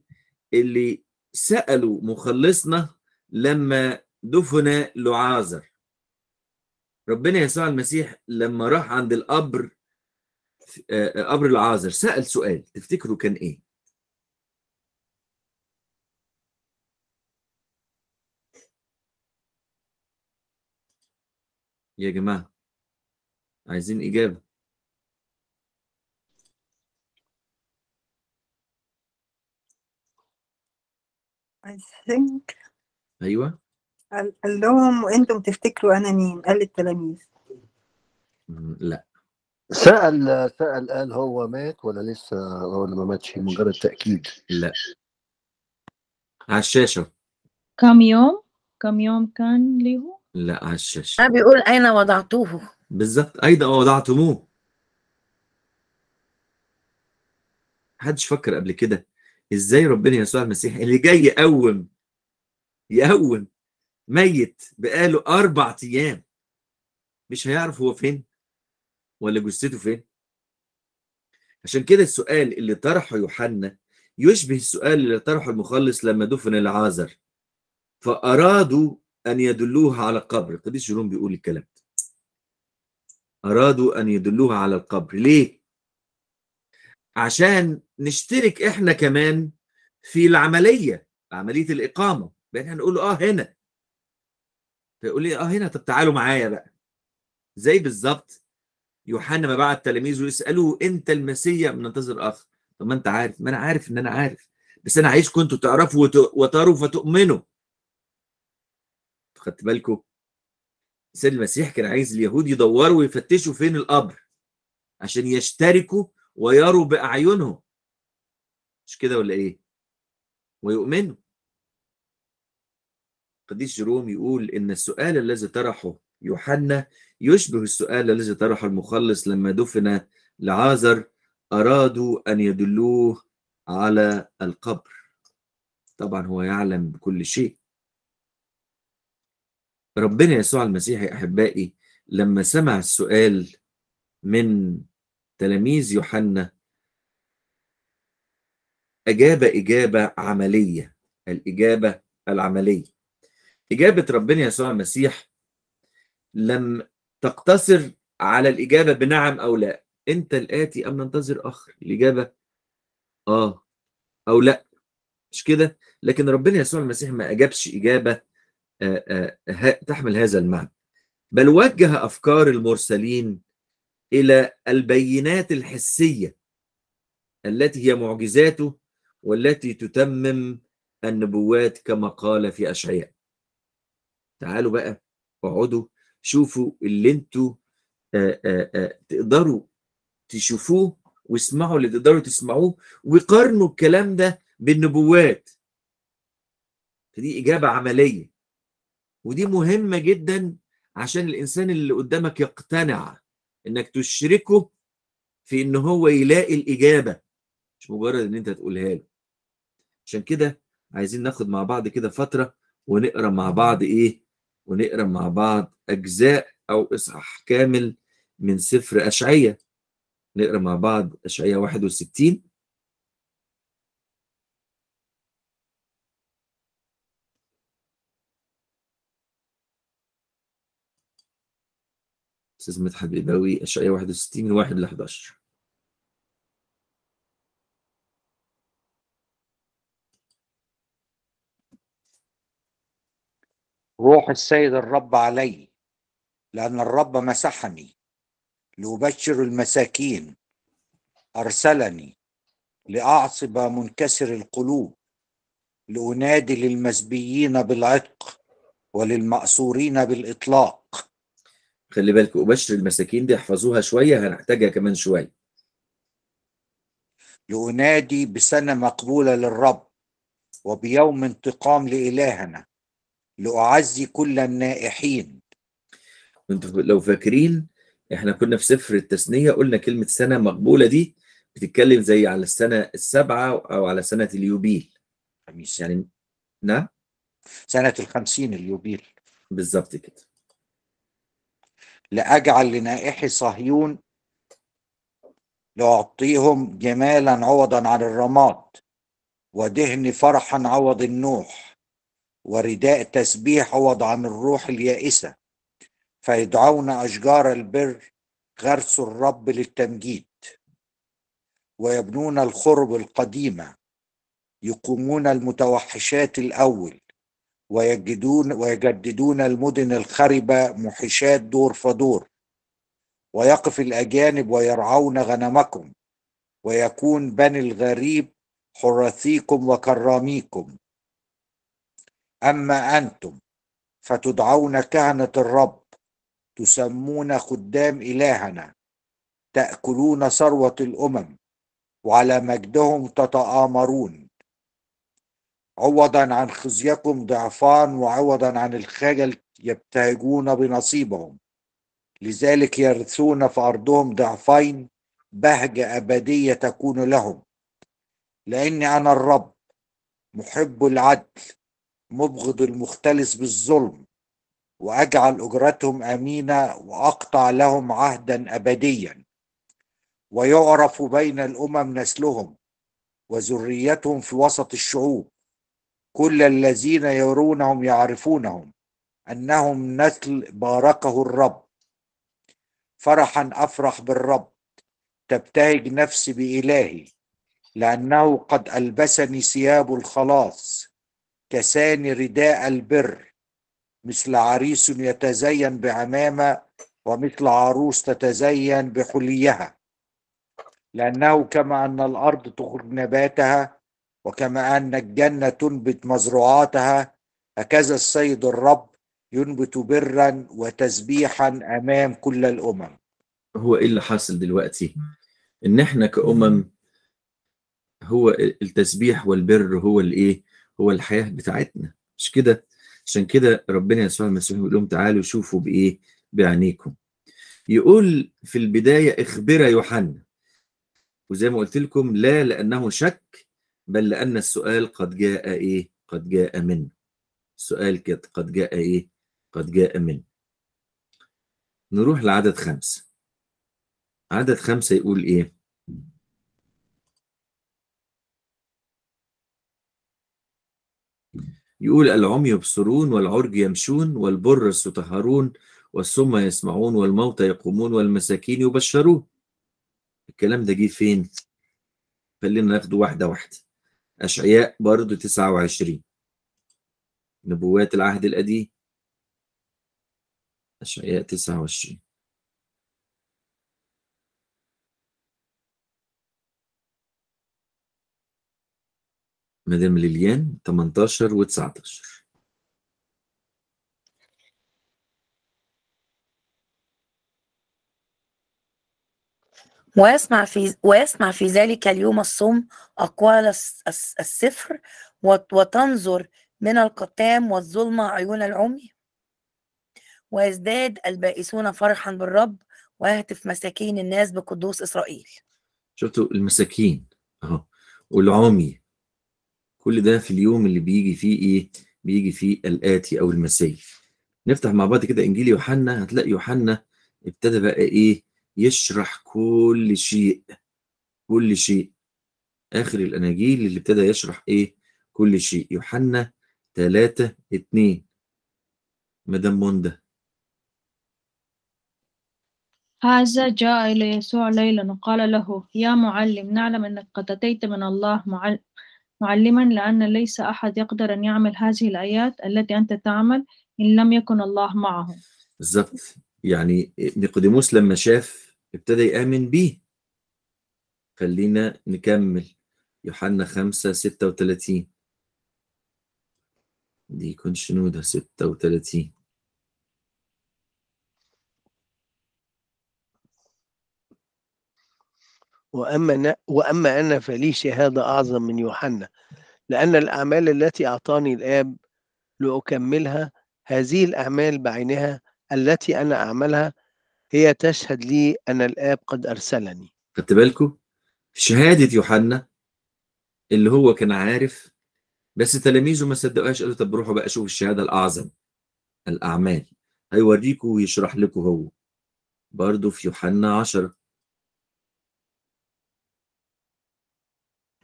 اللي سأله مخلصنا لما دفن لعازر ربنا يسوع المسيح لما راح عند القبر آه، آه، قبر العازر سأل سؤال تفتكروا كان ايه؟ يا جماعة عايزين إجابة I think أيوه قال لهم وانتم تفتكروا انا مين؟ قال للتلاميذ لا سأل سأل قال هو مات ولا لسه ولا ما ماتش مجرد تأكيد لا على الشاشة كم يوم؟ كم يوم كان له؟ لا على الشاشة بيقول أين وضعتوه بالظبط أين وضعتموه حدش فكر قبل كده ازاي ربنا يسوع المسيح اللي جاي يقوم يقوم ميت بقاله أربع أيام مش هيعرف هو فين ولا جثته فين عشان كده السؤال اللي طرحه يوحنا يشبه السؤال اللي طرحه المخلص لما دفن العازر فأرادوا أن يدلوها على القبر القديس جيروم بيقول الكلام ده أرادوا أن يدلوها على القبر ليه؟ عشان نشترك إحنا كمان في العملية عملية الإقامة بأن إحنا نقول آه هنا فيقول لي اه هنا طب تعالوا معايا بقى زي بالظبط يوحنا ما بعت تلاميذه يسالوه انت المسيا بننتظر اخر طب ما انت عارف ما انا عارف ان انا عارف بس انا عايزكم انتوا تعرفوا وتروا فتؤمنوا خدت بالكم سيد المسيح كان عايز اليهود يدوروا ويفتشوا فين القبر عشان يشتركوا ويروا باعينهم مش كده ولا ايه ويؤمنوا القديس جروم يقول إن السؤال الذي طرحه يوحنا يشبه السؤال الذي طرحه المخلص لما دفن لعازر أرادوا أن يدلوه على القبر طبعا هو يعلم بكل شيء ربنا يسوع المسيح يا أحبائي لما سمع السؤال من تلاميذ يوحنا أجاب إجابة عملية الإجابة العملية إجابة ربنا يسوع المسيح لم تقتصر على الإجابة بنعم أو لا أنت الآتي أم ننتظر آخر الإجابة آه أو لا مش كده لكن ربنا يسوع المسيح ما أجابش إجابة آه، آه، تحمل هذا المعنى بل وجه أفكار المرسلين إلى البينات الحسية التي هي معجزاته والتي تتمم النبوات كما قال في أشعياء تعالوا بقى اقعدوا شوفوا اللي انتوا آه، آه، آه، تقدروا تشوفوه واسمعوا اللي تقدروا تسمعوه وقارنوا الكلام ده بالنبوات فدي إجابة عملية ودي مهمة جدا عشان الإنسان اللي قدامك يقتنع إنك تشركه في إن هو يلاقي الإجابة مش مجرد إن أنت تقولها له عشان كده عايزين ناخد مع بعض كده فترة ونقرا مع بعض إيه ونقرا مع بعض اجزاء او اصحاح كامل من سفر اشعياء نقرا مع بعض اشعياء 61 استاذ مدحت بيباوي اشعياء 61 من 1 ل 11 روح السيد الرب علي لأن الرب مسحني لأبشر المساكين أرسلني لأعصب منكسر القلوب لأنادي للمسبيين بالعتق وللمأسورين بالإطلاق خلي بالك أبشر المساكين دي احفظوها شوية هنحتاجها كمان شوية لأنادي بسنة مقبولة للرب وبيوم انتقام لإلهنا لأعزي كل النائحين انتوا لو فاكرين احنا كنا في سفر التثنية قلنا كلمة سنة مقبولة دي بتتكلم زي على السنة السبعة أو على سنة اليوبيل خميس يعني نعم سنة الخمسين اليوبيل بالظبط كده لأجعل لنائحي صهيون لأعطيهم جمالا عوضا عن الرماد ودهن فرحا عوض النوح ورداء تسبيح عوض عن الروح اليائسة فيدعون أشجار البر غرس الرب للتمجيد ويبنون الخرب القديمة يقومون المتوحشات الأول ويجدون ويجددون المدن الخربة محشات دور فدور ويقف الأجانب ويرعون غنمكم ويكون بني الغريب حراثيكم وكراميكم أما أنتم فتدعون كهنة الرب تسمون خدام إلهنا تأكلون ثروة الأمم وعلى مجدهم تتآمرون عوضا عن خزيكم ضعفان وعوضا عن الخجل يبتهجون بنصيبهم لذلك يرثون في أرضهم ضعفين بهجة أبدية تكون لهم لأني أنا الرب محب العدل مبغض المختلس بالظلم واجعل اجرتهم امينه واقطع لهم عهدا ابديا ويعرف بين الامم نسلهم وذريتهم في وسط الشعوب كل الذين يرونهم يعرفونهم انهم نسل باركه الرب فرحا افرح بالرب تبتهج نفسي بالهي لانه قد البسني ثياب الخلاص كسان رداء البر مثل عريس يتزين بعمامة ومثل عروس تتزين بحليها لأنه كما أن الأرض تخرج نباتها وكما أن الجنة تنبت مزروعاتها هكذا السيد الرب ينبت برا وتسبيحا أمام كل الأمم هو إيه اللي حاصل دلوقتي؟ إن إحنا كأمم هو التسبيح والبر هو الإيه؟ هو الحياه بتاعتنا مش كده عشان كده ربنا يسوع المسيح بيقول لهم تعالوا شوفوا بايه بعينيكم يقول في البدايه اخبر يوحنا وزي ما قلت لكم لا لانه شك بل لان السؤال قد جاء ايه قد جاء منه السؤال قد جاء ايه قد جاء منه نروح لعدد خمسه عدد خمسه يقول ايه يقول العمي يبصرون والعرج يمشون والبر يطهرون والسم يسمعون والموتى يقومون والمساكين يبشرون الكلام ده جه فين خلينا ناخده واحده واحده اشعياء برضه 29 نبوات العهد القديم اشعياء 29 مدام ليليان 18 و 19 ويسمع في ويسمع في ذلك اليوم الصم أقوال السفر وتنظر من القتام والظلمة عيون العمي ويزداد البائسون فرحا بالرب ويهتف مساكين الناس بقدوس إسرائيل شفتوا المساكين أهو والعمي كل ده في اليوم اللي بيجي فيه ايه بيجي فيه الاتي او المسيح نفتح مع بعض كده انجيل يوحنا هتلاقي يوحنا ابتدى بقى ايه يشرح كل شيء كل شيء اخر الاناجيل اللي ابتدى يشرح ايه كل شيء يوحنا 3 2 مدام موندا هذا جاء إلى يسوع ليلا وقال له يا معلم نعلم أنك قد أتيت من الله معلم معلما لأن ليس أحد يقدر أن يعمل هذه الآيات التي أنت تعمل إن لم يكن الله معه بالظبط يعني نيقوديموس لما شاف ابتدى يآمن به خلينا نكمل يوحنا 5 36 دي كونشنودا 36 وأما, أنا وأما أنا فلي شهادة أعظم من يوحنا لأن الأعمال التي أعطاني الآب لأكملها هذه الأعمال بعينها التي أنا أعملها هي تشهد لي أن الآب قد أرسلني خدت بالكم شهادة يوحنا اللي هو كان عارف بس تلاميذه ما صدقوهاش قالوا طب روحوا بقى شوفوا الشهادة الأعظم الأعمال هيوريكم ويشرح لكم هو برضه في يوحنا 10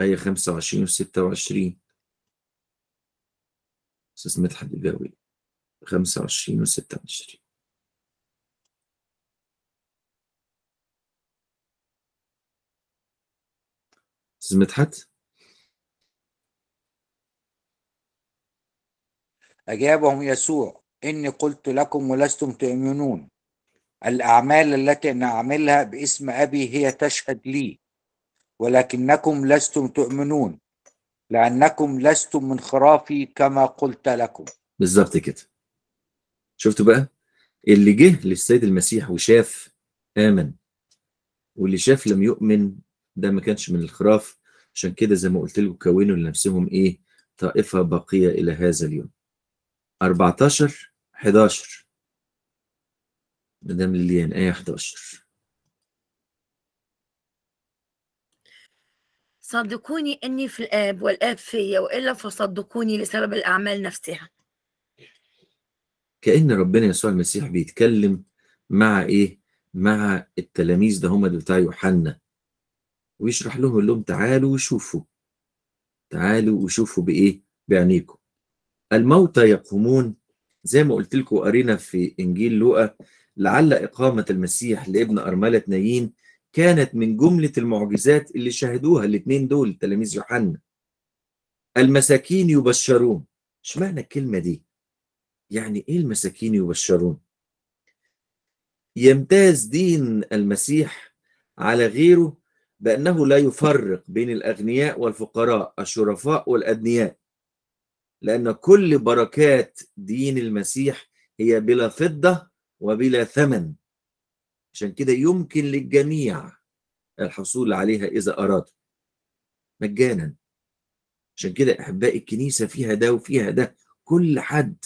آية 25 و 26 أستاذ مدحت الجوي 25 و 26 أستاذ مدحت أجابهم يسوع إني قلت لكم ولستم تؤمنون الأعمال التي أنا أعملها باسم أبي هي تشهد لي ولكنكم لستم تؤمنون لأنكم لستم من خرافي كما قلت لكم بالظبط كده شفتوا بقى اللي جه للسيد المسيح وشاف آمن واللي شاف لم يؤمن ده ما كانش من الخراف عشان كده زي ما قلت لكم كونوا لنفسهم إيه طائفة باقية إلى هذا اليوم 14 11 مدام ليليان آية 11 صدقوني أني في الآب والآب فيا وإلا فصدقوني لسبب الأعمال نفسها كأن ربنا يسوع المسيح بيتكلم مع إيه؟ مع التلاميذ ده هم اللي بتاع يوحنا ويشرح لهم يقول لهم تعالوا وشوفوا تعالوا وشوفوا بإيه؟ بعينيكم الموتى يقومون زي ما قلت لكم قرينا في إنجيل لوقا لعل إقامة المسيح لابن أرملة نايين كانت من جملة المعجزات اللي شاهدوها الاثنين دول تلاميذ يوحنا المساكين يبشرون اشمعنى الكلمة دي يعني ايه المساكين يبشرون يمتاز دين المسيح على غيره بأنه لا يفرق بين الأغنياء والفقراء الشرفاء والأدنياء لأن كل بركات دين المسيح هي بلا فضة وبلا ثمن عشان كده يمكن للجميع الحصول عليها إذا أرادوا مجانا عشان كده أحباء الكنيسة فيها ده وفيها ده كل حد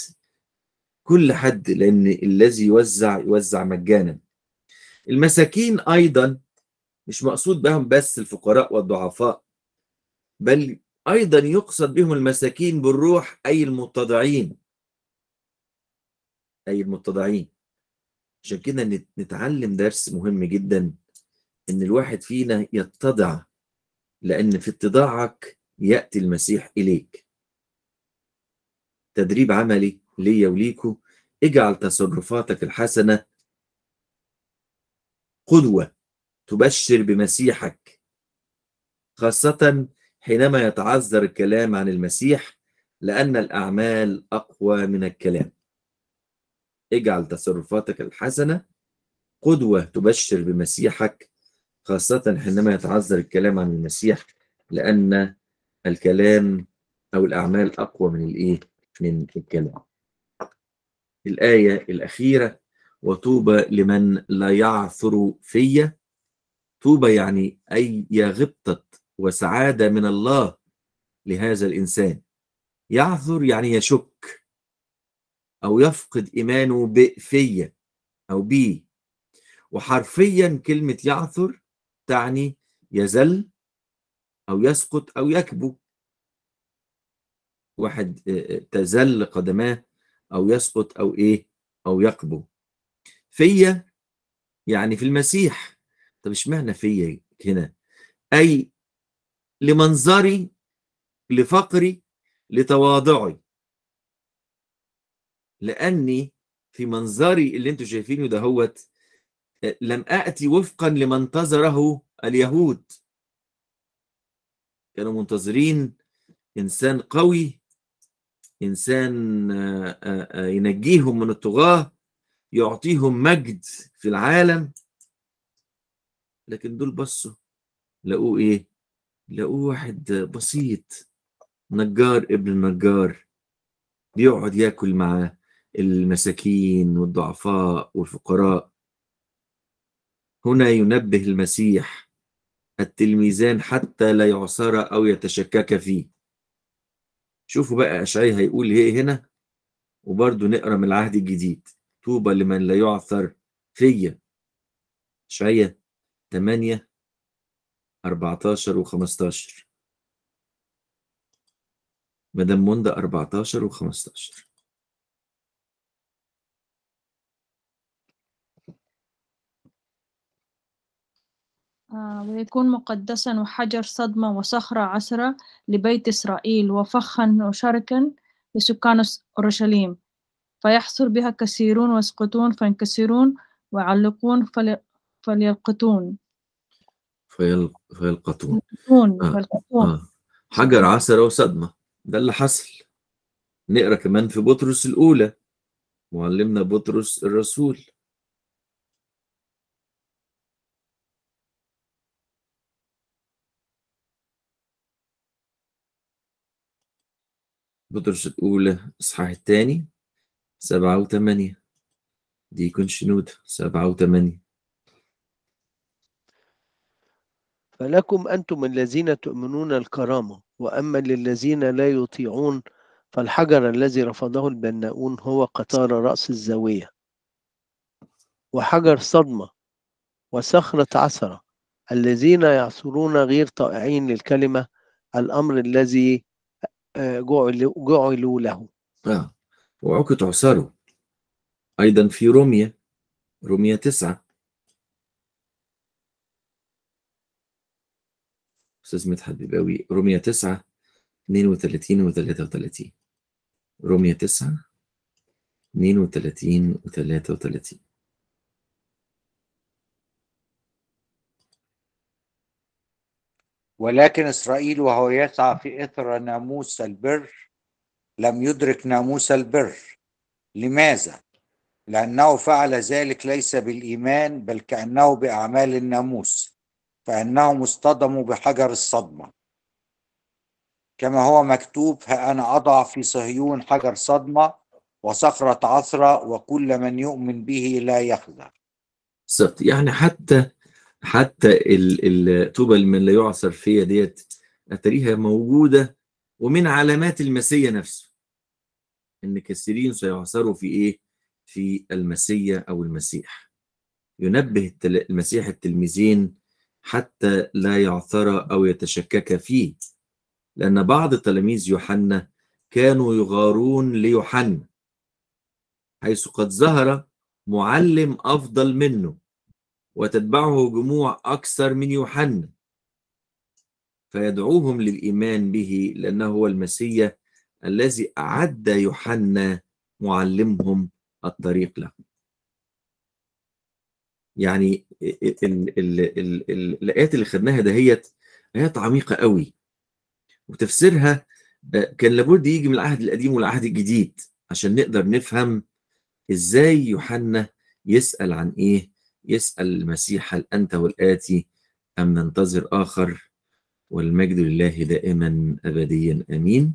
كل حد لأن الذي يوزع يوزع مجانا المساكين أيضا مش مقصود بهم بس الفقراء والضعفاء بل أيضا يقصد بهم المساكين بالروح أي المتضعين أي المتضعين عشان كده نتعلم درس مهم جدا ان الواحد فينا يتضع لان في اتضاعك ياتي المسيح اليك تدريب عملي ليا وليكو اجعل تصرفاتك الحسنه قدوه تبشر بمسيحك خاصه حينما يتعذر الكلام عن المسيح لان الاعمال اقوى من الكلام اجعل تصرفاتك الحسنة قدوة تبشر بمسيحك خاصة حينما يتعذر الكلام عن المسيح لأن الكلام أو الأعمال أقوى من الإيه؟ من الكلام. الآية الأخيرة وطوبى لمن لا يعثر في طوبى يعني أي غبطة وسعادة من الله لهذا الإنسان يعثر يعني يشك أو يفقد إيمانه فيا أو بي وحرفيا كلمة يعثر تعني يزل أو يسقط أو يكبو واحد آه، آه، تزل قدماه أو يسقط أو إيه أو يكبو فيا يعني في المسيح طب اشمعنى فيا هنا أي لمنظري لفقري لتواضعي لاني في منظري اللي انتم شايفينه ده هوت لم اتي وفقا لما انتظره اليهود كانوا منتظرين انسان قوي انسان آه، آه، آه، ينجيهم من الطغاه يعطيهم مجد في العالم لكن دول بصوا لقوه ايه لقوه واحد بسيط نجار ابن النجار بيقعد ياكل معاه المساكين والضعفاء والفقراء هنا ينبه المسيح التلميذان حتى لا يعصر أو يتشكك فيه شوفوا بقى اشعيا هيقول ايه هنا وبرضه نقرا من العهد الجديد طوبى لمن لا يعثر فيا اشعيا 8 14 و 15 مدام موندا 14 و 15 آه، ويكون مقدسا وحجر صدمة وصخرة عسرة لبيت إسرائيل وفخا وشركا لسكان أورشليم فيحصر بها كثيرون ويسقطون فينكسرون ويعلقون فليلقطون فيلقطون فيلقطون, آه، فيلقطون. آه. حجر عسرة وصدمة ده اللي حصل نقرا كمان في بطرس الأولى معلمنا بطرس الرسول بطرس الأولى إصحاح الثاني سبعة وثمانية دي شنود سبعة وثمانية فلكم أنتم الذين تؤمنون الكرامة وأما للذين لا يطيعون فالحجر الذي رفضه البناؤون هو قطار رأس الزاوية وحجر صدمة وصخرة عثرة الذين يعثرون غير طائعين للكلمة الأمر الذي جعلوا له آه. وعقد عساره أيضا في روميا روميا تسعة أستاذ مدحت بيباوي روميا تسعة 32 و 33 روميا 9 32 و 33 ولكن إسرائيل وهو يسعى في إثر ناموس البر لم يدرك ناموس البر لماذا؟ لأنه فعل ذلك ليس بالإيمان بل كأنه بأعمال الناموس فأنهم اصطدموا بحجر الصدمة كما هو مكتوب ها أنا أضع في صهيون حجر صدمة وصخرة عثرة وكل من يؤمن به لا يخزى بالظبط يعني حتى حتى اللي من لا يعثر فيا ديت اتريها موجوده ومن علامات المسيا نفسه ان كثيرين سيعثروا في ايه في المسيا او المسيح ينبه المسيح التلميذين حتى لا يعثر او يتشكك فيه لان بعض تلاميذ يوحنا كانوا يغارون ليوحنا حيث قد ظهر معلم افضل منه وتتبعه جموع أكثر من يوحنا فيدعوهم للإيمان به لأنه هو المسيا الذي أعد يوحنا معلمهم الطريق له يعني الآيات اللي خدناها دهيت آيات عميقة قوي وتفسيرها آه، كان لابد يجي من العهد القديم والعهد الجديد عشان نقدر نفهم ازاي يوحنا يسأل عن ايه يسأل المسيح هل أنت والآتي أم ننتظر آخر والمجد لله دائما أبديا آمين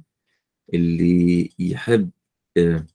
اللي يحب آه،